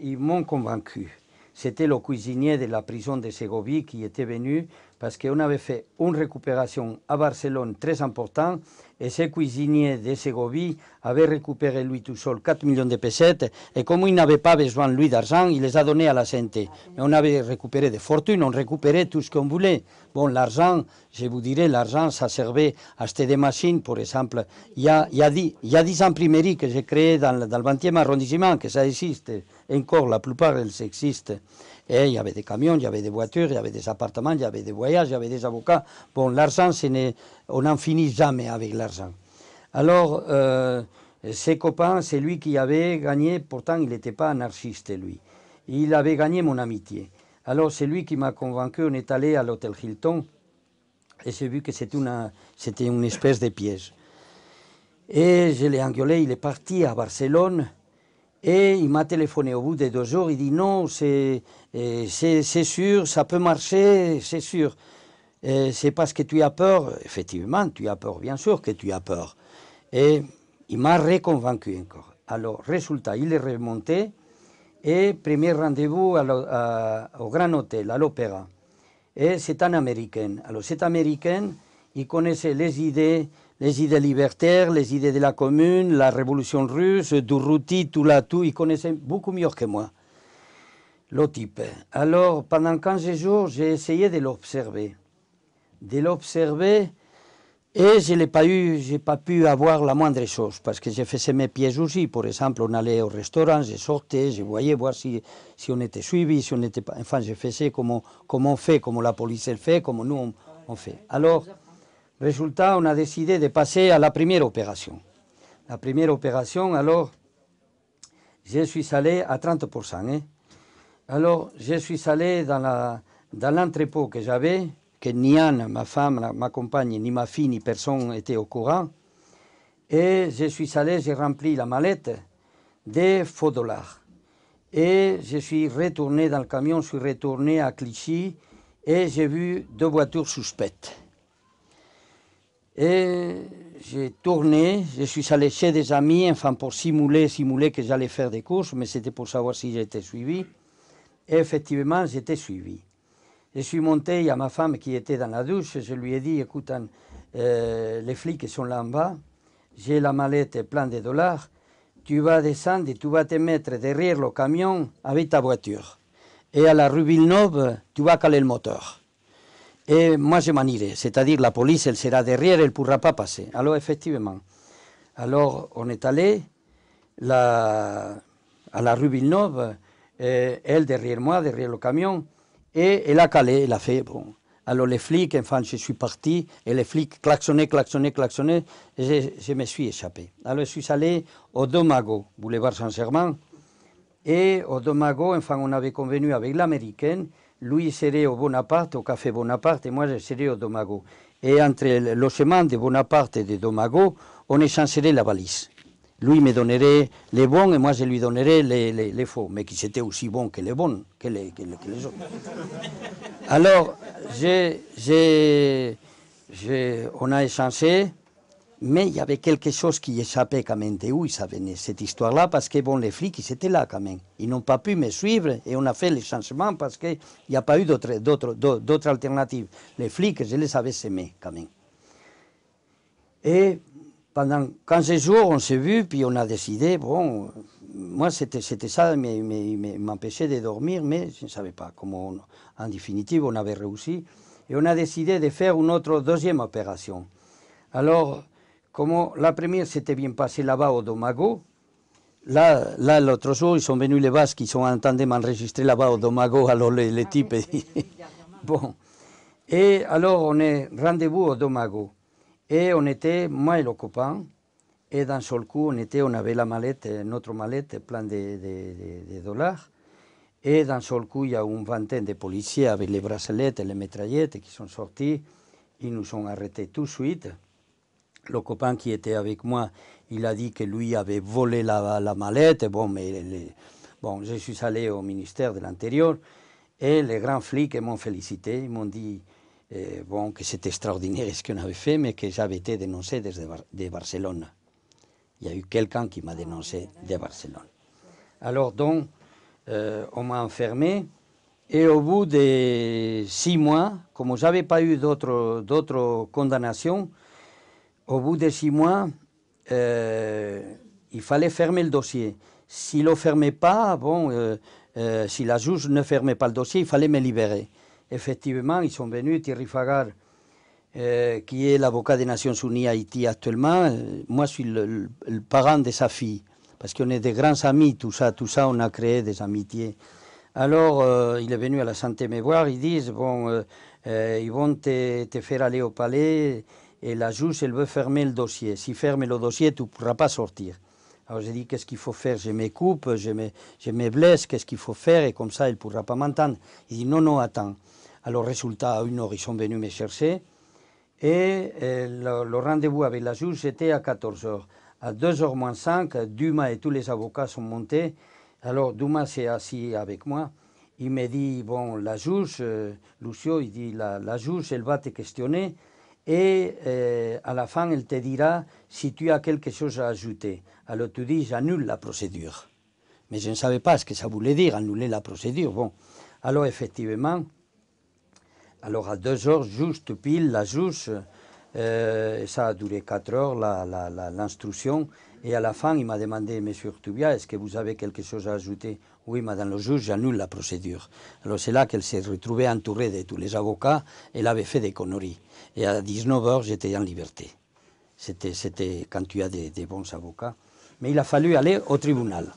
ils m'ont convaincu. C'était le cuisinier de la prison de Ségovie qui était venu parce qu'on avait fait une récupération à Barcelone très importante et ce cuisinier de Ségovie avait récupéré lui tout seul 4 millions de pesettes et comme il n'avait pas besoin lui d'argent, il les a donnés à la santé. Mais on avait récupéré des fortunes, on récupérait tout ce qu'on voulait. Bon, l'argent, je vous dirais, l'argent, ça servait à acheter des machines, par exemple. Il y a, 10, imprimeries que j'ai créées dans, dans le 20e arrondissement, que ça existe encore, la plupart, elles existent. Et eh, il y avait des camions, il y avait des voitures, il y avait des appartements, il y avait des voyages, il y avait des avocats. Bon, l'argent, on n'en finit jamais avec l'argent. Alors, euh, ses copains, c'est lui qui avait gagné, pourtant il n'était pas anarchiste, lui. Il avait gagné mon amitié. Alors, c'est lui qui m'a convaincu, on est allé à l'hôtel Hilton, et j'ai vu que c'était une, une espèce de piège. Et je l'ai engueulé, il est parti à Barcelone. Et il m'a téléphoné au bout des deux jours, il dit non, c'est euh, sûr, ça peut marcher, c'est sûr. C'est parce que tu as peur, effectivement, tu as peur, bien sûr que tu as peur. Et il m'a réconvaincu encore. Alors, résultat, il est remonté et premier rendez-vous au Grand Hôtel, à l'Opéra. Et c'est un Américain. Alors, cet Américain, il connaissait les idées les idées libertaires, les idées de la commune, la révolution russe, Durruti, tout, ils connaissaient beaucoup mieux que moi le type. Alors, pendant 15 jours, j'ai essayé de l'observer. De l'observer, et je n'ai pas eu, j'ai pas pu avoir la moindre chose, parce que je faisais mes pièges aussi. Par exemple, on allait au restaurant, je sortais, je voyais voir si, si on était suivi, si on n'était pas. Enfin, j'ai fait comme on, on fait, comme la police elle fait, comme nous on, on fait. Alors. Résultat, on a décidé de passer à la première opération. La première opération, alors, je suis allé à 30%. Hein. Alors, je suis allé dans l'entrepôt que j'avais, que ni Anne, ma femme, ma compagne, ni ma fille, ni personne n'était au courant. Et je suis allé, j'ai rempli la mallette des faux dollars. Et je suis retourné dans le camion, je suis retourné à Clichy et j'ai vu deux voitures suspectes. Et j'ai tourné, je suis allé chez des amis, enfin pour simuler, simuler que j'allais faire des courses, mais c'était pour savoir si j'étais suivi. Et effectivement, j'étais suivi. Je suis monté, il y a ma femme qui était dans la douche, je lui ai dit, écoute, euh, les flics sont là en bas, j'ai la mallette pleine de dollars, tu vas descendre et tu vas te mettre derrière le camion avec ta voiture. Et à la rue Villeneuve, tu vas caler le moteur et eh, moi je m'en irai. C'est-à-dire la police, elle sera derrière, elle ne pourra pas passer. Alors effectivement, alors on est allé à la rue Villeneuve, eh, elle derrière moi, derrière le camion, et elle a calé, elle a fait bon. Alors les flics, enfin je suis parti, et les flics klaxonnaient, klaxonnaient, klaxonnaient, et je, je me suis échappé. Alors je suis allé au Domago, boulevard Saint-Germain, et au Domago, enfin on avait convenu avec l'américaine, lui serait au Bonaparte, au café Bonaparte, et moi je serais au Domago. Et entre le chemin de Bonaparte et de Domago, on échangerait la valise. Lui me donnerait les bons et moi je lui donnerais les, faux, mais qui c'était aussi bon que les bons, que les, autres. Alors, on a échangé, mais il y avait quelque chose qui échappait quand même de où ça venait, cette histoire-là, parce que bon, les flics, ils étaient là quand même. Ils n'ont pas pu me suivre et on a fait les changements parce qu'il n'y a pas eu d'autres alternatives. Les flics, je les avais semés quand même. Et pendant 15 jours, on s'est vu, puis on a décidé, bon, moi c'était ça, mais, m'empêchait de dormir, mais je ne savais pas comment, en définitive, on avait réussi. Et on a décidé de faire une autre deuxième opération. Alors, Como la primera, te bien passée là-bas au Domago. Là, là l'autre jour, ils sont venus les Basques, ils sont en m'enregistrer là-bas au Domago, alors les, les types. bon. Et alors, on est rendez au Domago. Et on était, moi et le copain, et d'un seul coup, on, avait la notre de, de, de, de dollars. Et eh, d'un seul coup, y a une vingtaine de policiers avec les bracelets les mitraillettes qui sont sortis. Ils nous ont de suite. le copain qui était avec moi, il a dit que lui avait volé la, la mallette. Bon, mais bon, je suis allé au ministère de l'Intérieur et les grands flics m'ont félicité. Ils m'ont dit eh, bon, que c'était extraordinaire ce qu'on avait fait, mais que j'avais été dénoncé de Barcelone. Il y a eu quelqu'un qui m'a dénoncé de Barcelone. Alors donc, euh, on m'a enfermé. Et au bout de six mois, comme n'avais pas eu d'autres condamnations, au bout de six mois, euh, il fallait fermer le dossier. S'il ne fermait pas, bon, euh, euh, si la juge ne fermait pas le dossier, il fallait me libérer. Effectivement, ils sont venus, Thierry Fagar, qui est l'avocat des Nations Unies à Haïti actuellement. Moi, je suis le, parent de sa fille, parce qu'on est de grands amis, tout ça, tout ça, on a créé des amitiés. Alors, il est venu à la santé me voir, ils disent, bon, ils vont te, faire aller au palais, et la juge, elle veut fermer le dossier. Si ferme le dossier, tu ne pourras pas sortir. Alors j'ai dit, qu'est-ce qu'il faut faire Je me coupe, je me, blesse, qu'est-ce qu'il faut faire Et comme ça, elle ne pourra pas m'entendre. Il dit, non, non, attends. Alors résultat, à une heure, ils sont venus me chercher. Et euh, le, rendez-vous avec la juge, c'était à 14h. À 2h moins 5, Dumas et tous les avocats sont montés. Alors Dumas s'est assis avec moi. Il me dit, bon, la juge, euh, Lucio, il dit, la, la juge, elle va te questionner et eh, à la fin, elle te dira si tu as quelque chose à ajouter. Alors tu dis, j'annule la procédure. Mais je ne savais pas ce que ça voulait dire, annuler la procédure. Bon, alors effectivement, alors à deux heures, juste pile, la juge, euh, ça a duré quatre heures, l'instruction, la, et à la fin, il m'a demandé, Monsieur Urtubia, est-ce que vous avez quelque chose à ajouter Oui, Madame le juge, j'annule la procédure. Alors c'est là qu'elle s'est retrouvée entourée de tous les avocats. Elle avait fait des conneries. Et à 19h, j'étais en liberté. C'était quand tu as des, des, bons avocats. Mais il a fallu aller au tribunal.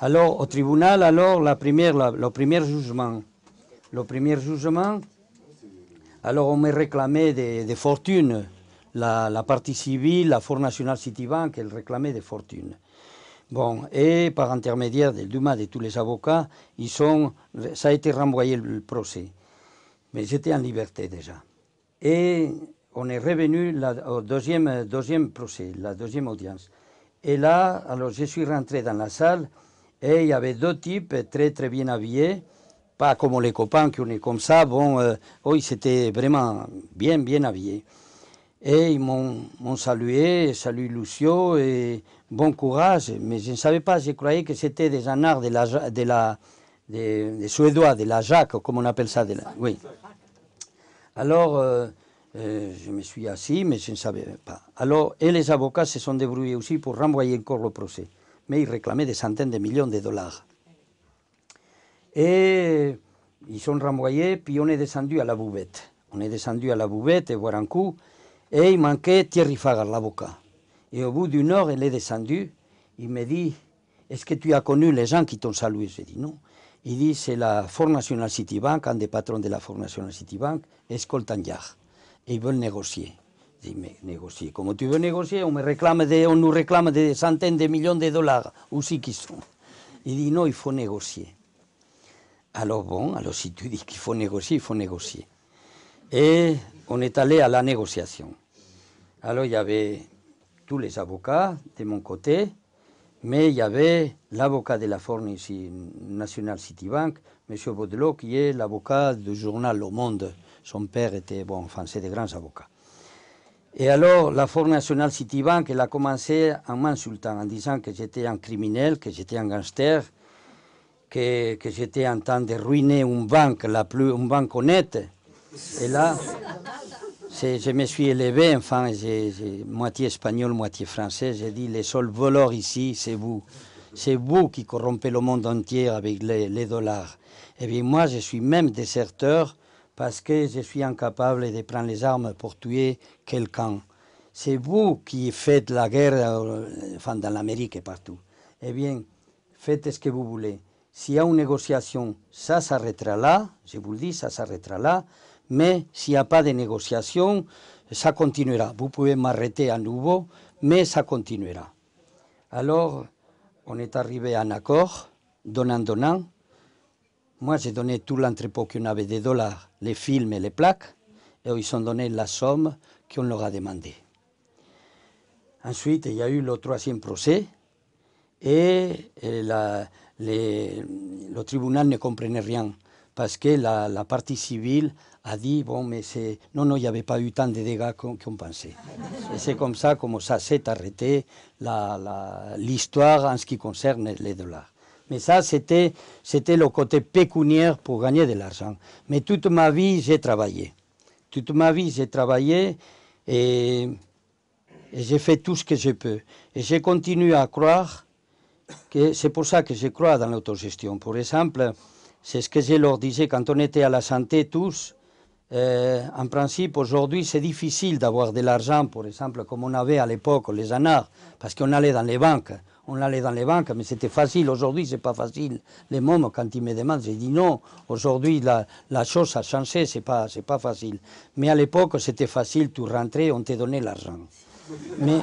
Alors, au tribunal, alors, la première, le premier jugement. Le premier jugement, alors on me réclamait des fortunes la, partie civile, la Four National Citibank, elle réclamait des fortunes. Bon, et par intermédiaire des Dumas de tous les avocats, ils sont, ça a été renvoyé le procès. Mais j'étais en liberté déjà. Et on est revenu au deuxième, procès, la deuxième audience. Et là, alors je suis rentré dans la salle et il y avait deux types très très bien habillés, pas comme les copains qui on est comme ça, bon, euh, ils étaient vraiment bien bien habillés. Et ils m'ont salué, eh, salut Lucio, et eh, bon courage. Mais je ne savais pas, je croyais que c'était des anards de la, de des, Suédois, de la Jacques, comme on appelle ça. De oui. Alors, euh, euh, je me suis assis, mais je ne savais pas. Alors, et les avocats se sont débrouillés aussi pour renvoyer encore le procès. Mais ils réclamaient des centaines de millions de dollars. Et ils sont renvoyés, puis on est descendu à la bouvette. On est descendu à la bouvette et voir un coup. Et il manquait Thierry Fagar, l'avocat. Et au bout d'une heure, il est descendu. Il me dit Est-ce que tu as connu les gens qui t'ont salué Je dis non. Il dit C'est la Fort National Citibank, un des patrons de la Fort National Citibank, Et ils veulent négocier. Je dis Mais négocier, comment tu veux négocier on, me réclame on nous réclame des centaines de millions de dollars, aussi qu'ils sont. Il dit Non, il faut négocier. Alors bon, alors si tu dis qu'il faut négocier, il faut négocier. Et on est allé à la négociation. Alors il y avait tous les avocats de mon côté, mais il y avait l'avocat de la Fornici National Citibank, monsieur Baudelot, qui est l'avocat du journal Le Monde. Son père était, bon, enfin, c'est des grands avocats. Et alors, la Forme National Citibank, elle a commencé en m'insultant, en disant que j'étais un criminel, que j'étais un gangster, que, que j'étais en train de ruiner une banque, la plus, une banque honnête. Et là, je me suis élevé, enfin, moitié espagnol, moitié français. J'ai dit, les seuls voleurs ici, c'est vous. C'est vous qui corrompez le monde entier avec les, dollars. Eh bien, moi, je suis même déserteur parce que je suis incapable de prendre les armes pour tuer quelqu'un. C'est vous qui faites la guerre, euh, dans l'Amérique et partout. Eh bien, faites ce que vous voulez. S'il y a une négociation, ça s'arrêtera là, je vous le dis, ça s'arrêtera là mais s'il n'y a pas de négociation, ça continuera. Vous pouvez m'arrêter à nouveau, mais ça continuera. Alors, on est arrivé à un accord, donnant-donnant. Moi, j'ai donné tout l'entrepôt qu'on avait des dollars, les films et les plaques, et ils ont donné la somme qu'on leur a demandée. Ensuite, il y a eu le troisième procès, et, le tribunal ne comprenait rien, parce que la partie civile a dit, bon, mais c'est... Non, non, il n'y avait pas eu tant de dégâts qu'on pensait. Et c'est comme ça, comme ça s'est arrêté l'histoire en ce qui concerne les dollars. Mais ça, c'était le côté pécuniaire pour gagner de l'argent. Mais toute ma vie, j'ai travaillé. Toute ma vie, j'ai travaillé et, j'ai fait tout ce que je peux. Et j'ai continué à croire que c'est pour ça que je crois dans l'autogestion. Pour exemple, c'est ce que je leur disais quand on était à la santé tous. Euh, en principe, aujourd'hui, c'est difficile d'avoir de l'argent, par exemple, comme on avait à l'époque, les anards, parce qu'on allait dans les banques. On allait dans les banques, mais c'était facile. Aujourd'hui, c'est pas facile. Les mômes, quand ils me demandent, j'ai dit non. Aujourd'hui, la, la, chose a changé, c'est pas, c'est pas facile. Mais à l'époque, c'était facile. Tu rentrais, on te donnait l'argent. Mais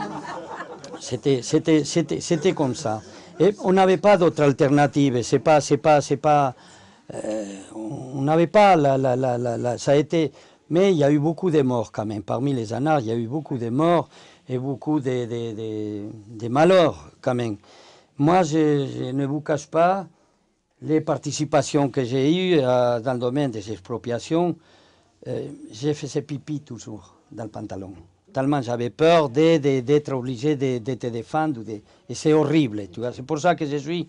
c'était, c'était, c'était, comme ça. Et on n'avait pas d'autre alternative. C'est pas, c'est pas, c'est pas. Euh, on n'avait pas la, la, la, la, ça a été, mais il y a eu beaucoup de morts quand même. Parmi les anards, il y a eu beaucoup de morts et beaucoup de, malheurs quand même. Moi, je, ne vous cache pas les participations que j'ai eues euh, dans le domaine des expropriations. Euh, j'ai fait ces pipi toujours dans le pantalon. Tellement j'avais peur d'être obligé de, te défendre. et c'est horrible, tu vois. C'est pour ça que je suis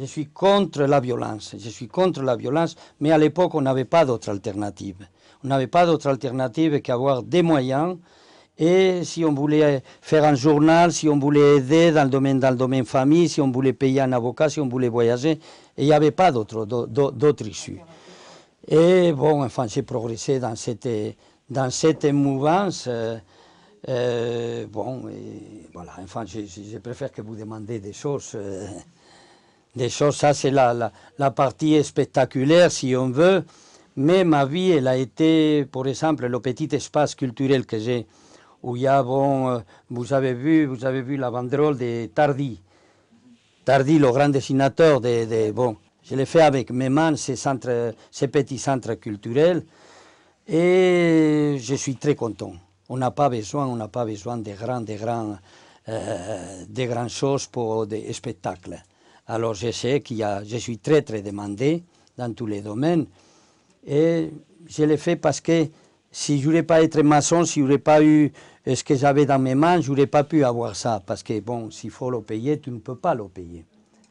je suis contre la violence, je suis contre la violence, mais à l'époque, on n'avait pas d'autre alternative. On n'avait pas d'autre alternative qu'avoir des moyens. Et si on voulait faire un journal, si on voulait aider dans le domaine, dans le domaine famille, si on voulait payer un avocat, si on voulait voyager, il n'y avait pas d'autre, issue. Et bon, enfin, j'ai progressé dans cette, dans cette mouvance. Euh, euh, bon, voilà, enfin, je, préfère que vous demandiez des choses. Euh, des choses. Ça, c'est la, la, partie spectaculaire, si on veut. Mais ma vie, elle a été, par exemple, le petit espace culturel que j'ai, où il y a, bon, euh, vous avez vu, vous avez vu la banderole de Tardy. Tardy, le grand dessinateur de, de bon, je l'ai fait avec mes mains, ces, centres, ces petits centres culturels. Et je suis très content. On n'a pas besoin, on n'a pas besoin de grands, de grands, euh, de grandes choses pour des spectacles. Alors je sais qu'il a, je suis très très demandé dans tous les domaines. Et je l'ai fait parce que si je n'aurais pas été maçon, si je n'aurais pas eu euh, ce que j'avais dans mes mains, je n'aurais pas pu avoir ça. Parce que bon, s'il faut le payer, tu ne peux pas le payer.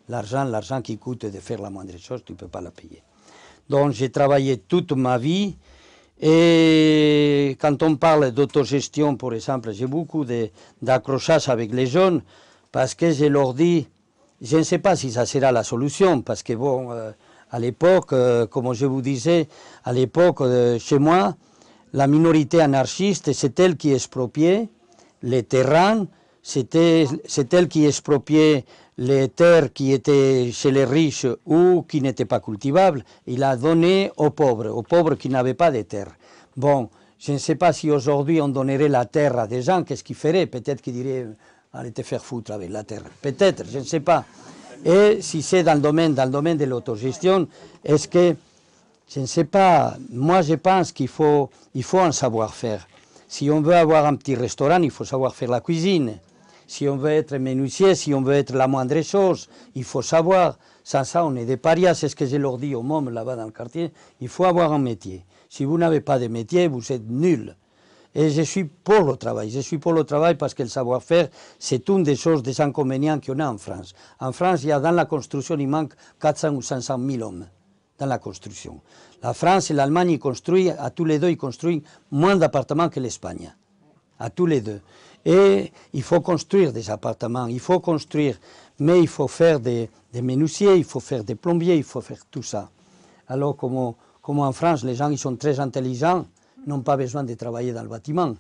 L'argent, l'argent qui coûte de faire la moindre chose, tu ne peux pas le payer. Donc j'ai travaillé toute ma vie. Et quand on parle d'autogestion, par exemple, j'ai beaucoup d'accrochages avec les jeunes parce que je leur dis, je ne sais pas si ça sera la solution, parce que bon, euh, à l'époque, euh, comme je vous disais, à l'époque, euh, chez moi, la minorité anarchiste, c'est elle qui expropiait les terrains, c'est elle qui expropiait les terres qui étaient chez les riches ou qui n'étaient pas cultivables. Il a donné aux pauvres, aux pauvres qui n'avaient pas de terres. Bon, je ne sais pas si aujourd'hui on donnerait la terre à des gens, qu'est-ce qu'ils feraient Peut-être qu'ils diraient allez te faire foutre avec la terre. Peut-être, je ne sais pas. Et si c'est dans le domaine, de l'autogestion, est-ce que, je ne sais pas, moi je pense qu'il faut, il faut un savoir-faire. Si on veut avoir un petit restaurant, il faut savoir faire la cuisine. Si on veut être menuisier, si on veut être la moindre chose, il faut savoir. Sans ça, on est des parias, c'est ce que je leur dis aux mômes là-bas dans le quartier. Il faut avoir un métier. Si vous n'avez pas de métier, vous êtes nul. Et je suis pour le travail. Je suis pour le travail parce que le savoir-faire, c'est une des choses, des inconvénients qu'on a en France. En France, il y a dans la construction, il manque 400 ou 500 000 hommes dans la construction. La France et l'Allemagne construisent, à tous les deux, ils construisent moins d'appartements que l'Espagne. À tous les deux. Et il faut construire des appartements, il faut construire, mais il faut faire des, des il faut faire des plombiers, il faut faire tout ça. Alors, comme, comme en France, les gens, ils sont très intelligents, n'ont pas besoin de travailler dans le bâtiment.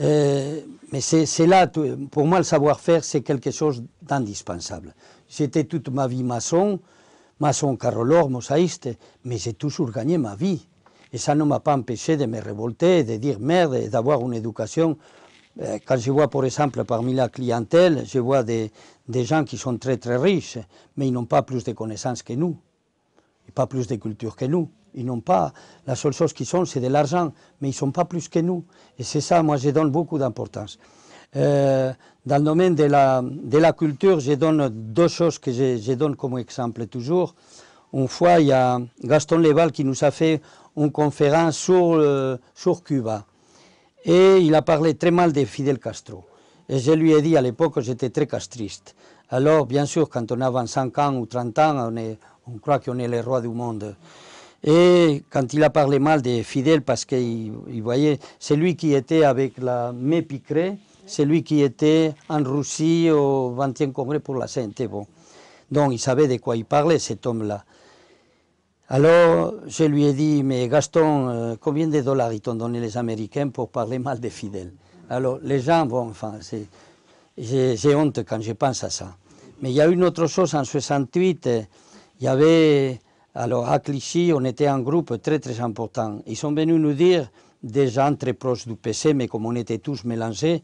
Euh, mais c'est là, pour moi, le savoir-faire, c'est quelque chose d'indispensable. J'étais toute ma vie maçon, maçon carolore, mosaïste, mais j'ai toujours gagné ma vie. Et ça ne m'a pas empêché de me révolter, de dire merde, d'avoir une éducation. Euh, quand je vois, par exemple, parmi la clientèle, je vois des, des gens qui sont très très riches, mais ils n'ont pas plus de connaissances que nous, et pas plus de culture que nous. Ils n'ont pas. La seule chose qu'ils sont, c'est de l'argent, mais ils ne sont pas plus que nous. Et c'est ça, moi, je donne beaucoup d'importance. Euh, dans le domaine de la, de la, culture, je donne deux choses que je, donne comme exemple toujours. Une fois, il y a Gaston Leval qui nous a fait une conférence sur, euh, sur Cuba. Et il a parlé très mal de Fidel Castro. Et je lui ai dit à l'époque, j'étais très castriste. Alors, bien sûr, quand on a 25 ans ou 30 ans, on, on croit qu'on est les rois du monde. Et quand il a parlé mal de Fidel, parce qu'il voyait, c'est lui qui était avec la Mépicré, c'est lui qui était en Russie au 20e congrès pour la Sainte. Bon. Donc il savait de quoi il parlait, cet homme-là. Alors je lui ai dit, mais Gaston, euh, combien de dollars ils t'ont donné les Américains pour parler mal des fidèles Alors les gens, bon, enfin, j'ai honte quand je pense à ça. Mais il y a une autre chose en 68, euh, il y avait alors à Clichy, on était un groupe très très important. Ils sont venus nous dire, des gens très proches du PC, mais comme on était tous mélangés,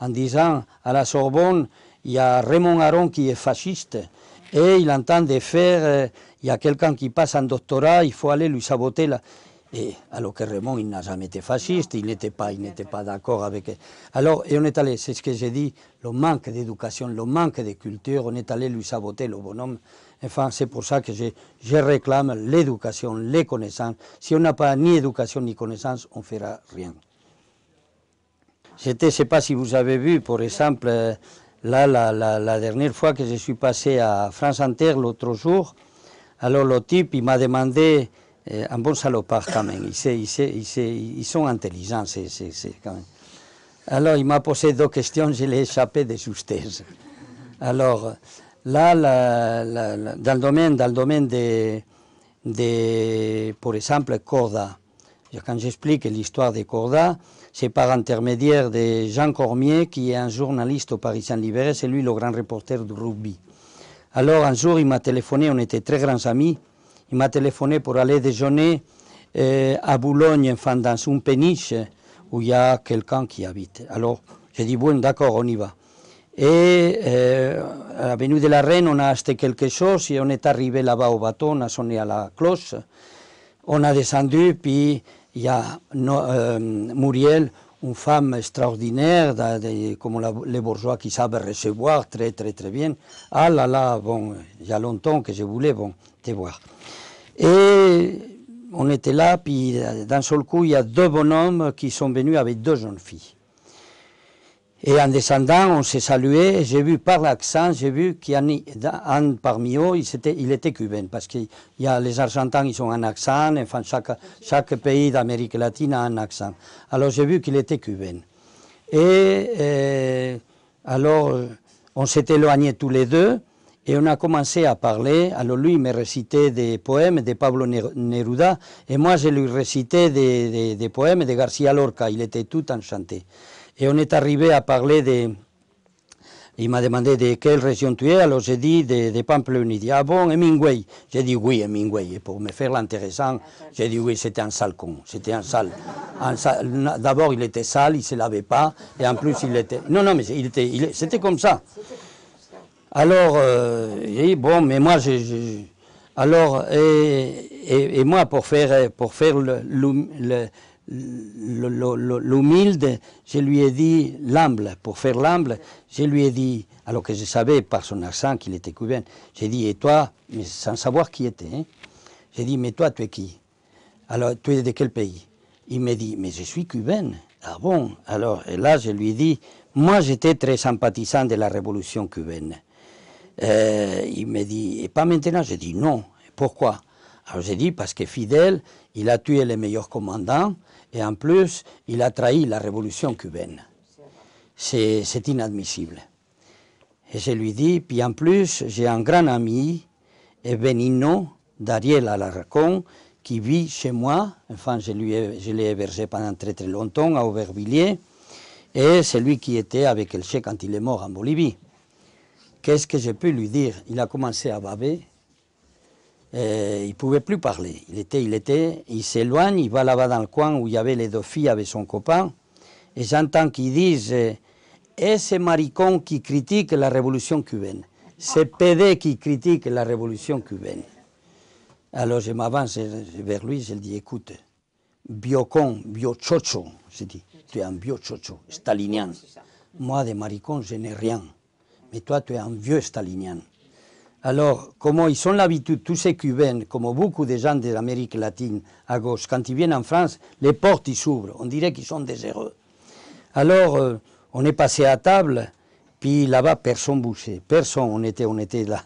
en disant à la Sorbonne, il y a Raymond Aron qui est fasciste, et il entend de faire, euh, il y a quelqu'un qui passe en doctorat, il faut aller lui saboter là alors que Raymond, il n'a jamais été fasciste, il n'était pas, pas d'accord avec. Alors, et on est allé, c'est ce que j'ai dit, le manque d'éducation, le manque de culture, on est allé lui saboter le bonhomme. Enfin, c'est pour ça que je, je réclame l'éducation, les connaissances. Si on n'a pas ni éducation ni connaissances, on ne fera rien. C'était, je ne sais pas si vous avez vu, pour exemple, là, la dernière fois que je suis passé à France Inter l'autre jour, alors le type, il m'a demandé eh, un bon salopard quand même. ils sont intelligents, c'est, quand même. Alors, il m'a posé deux questions, je l'ai échappé de justesse. Alors, là, dans le domaine, dans le domaine des, par exemple, Corda. Quand j'explique l'histoire de Corda, c'est par intermédiaire de Jean Cormier, qui est un journaliste au Parisien Libéré, c'est lui le grand reporter du rugby. Alors, un jour, il m'a téléphoné, on était très grands amis. Il m'a téléphoné pour aller déjeuner euh, à Boulogne, enfin dans une péniche où il y a quelqu'un qui habite. Alors j'ai dit, bon, d'accord, on y va. Et euh, à l'avenue de la Reine, on a acheté quelque chose et on est arrivé là-bas au bateau, on a sonné à la cloche, on a descendu, puis il y a euh, Muriel, une femme extraordinaire, comme les bourgeois qui savent recevoir très très très bien. Ah là là, bon, il y a longtemps que je voulais bon, te voir. Et on était là, puis d'un seul coup, il y a deux bonhommes qui sont venus avec deux jeunes filles. Et en descendant, on s'est salué. J'ai vu par l'accent, j'ai vu qu'un parmi eux, il était, cubain. Parce que y a les Argentins, ils ont un accent. Enfin, chaque, pays d'Amérique latine a un accent. Alors j'ai vu qu'il était cubain. Et, et euh, alors, euh, on s'est éloignés tous les deux. Et on a commencé à parler. Alors lui, il me récitait des poèmes de Pablo Neruda et moi, je lui récitais des, poèmes de Garcia Lorca. Il était tout enchanté. Et on est arrivé à parler de... Il m'a demandé de quelle région tu es, alors j'ai dit de, de dit Ah bon, Hemingway J'ai dit oui, Hemingway. Et pour me faire l'intéressant, j'ai dit oui, c'était un sale con. C'était un sale. D'abord, il était sale, il ne se lavait pas, et en plus, il était. Non, non, mais il était, c'était comme ça. Alors, euh, bon, mais moi, je, alors, et, moi, pour faire, pour faire l'humilde, je lui ai dit l'humble. Pour faire l'humble, je lui ai dit, alors que je savais par son accent qu'il était cubain, j'ai dit, et toi, mais sans savoir qui était, hein, j'ai dit, mais toi, tu es qui Alors, tu es de quel pays Il me dit, mais je suis cubain. Ah bon Alors, et là, je lui ai dit, moi, j'étais très sympathisant de la révolution cubaine. Euh, il me dit, et pas maintenant Je dit non. Pourquoi Alors j'ai dit, parce que Fidel, il a tué les meilleurs commandants et en plus, il a trahi la révolution cubaine. C'est inadmissible. Et je lui dis, puis en plus, j'ai un grand ami, Benino, d'Ariel Alarcon, qui vit chez moi. Enfin, je l'ai hébergé pendant très très longtemps à Aubervilliers. Et c'est lui qui était avec le quand il est mort en Bolivie. Qu'est-ce que je peux lui dire Il a commencé à baver. Euh, il ne pouvait plus parler. Il était, il était, il s'éloigne, il va là-bas dans le coin où il y avait les deux filles avec son copain. Et j'entends qu'ils disent euh, Et ce maricon qui critique la révolution cubaine, c'est PD qui critique la révolution cubaine. Alors je m'avance vers lui, je lui dis Écoute, biocon, biochocho, je dis Tu es un biochocho, stalinien. Moi, de maricon, je n'ai rien. Et toi, tu es un vieux stalinien. Alors, comment ils sont l'habitude, tous ces Cubains, comme beaucoup de gens de l'Amérique latine, à gauche, quand ils viennent en France, les portes, ils s'ouvrent. On dirait qu'ils sont déséreux. Alors, euh, on est passé à table, puis là-bas, personne bougeait. Personne, on était, on était là.